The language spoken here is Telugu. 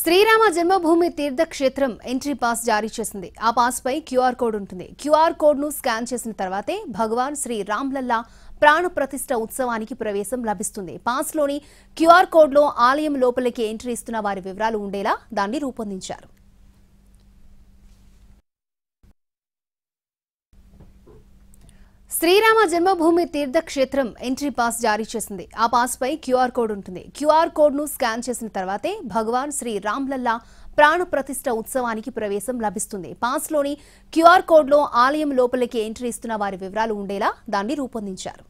శ్రీరామ జన్మభూమి తీర్థక్షేత్రం ఎంట్రీ పాస్ జారీ చేసింది ఆ పాస్ పై క్యూఆర్ కోడ్ ఉంటుంది క్యూఆర్ కోడ్ ను స్కాన్ చేసిన తర్వాతే భగవాన్ శ్రీ రామ్లల్లా ప్రాణప్రతిష్ఠ ఉత్సవానికి ప్రవేశం లభిస్తుంది పాస్లోని క్యూఆర్ కోడ్లో ఆలయం లోపలికి ఎంట్రీ ఇస్తున్న వారి వివరాలు ఉండేలా దాన్ని రూపొందించారు శ్రీరామ జన్మభూమి తీర్థక్షేత్రం ఎంట్రీ పాస్ జారీ చేసింది ఆ పాస్ పై క్యూఆర్ కోడ్ ఉంటుంది క్యూఆర్ కోడ్ ను స్కాన్ చేసిన తర్వాతే భగవాన్ శ్రీ రామ్లల్లా ప్రాణప్రతిష్ఠ ఉత్సవానికి ప్రవేశం లభిస్తుంది పాస్లోని క్యూఆర్ కోడ్లో ఆలయం లోపలికి ఎంట్రీ ఇస్తున్న వారి వివరాలు ఉండేలా దాన్ని రూపొందించారు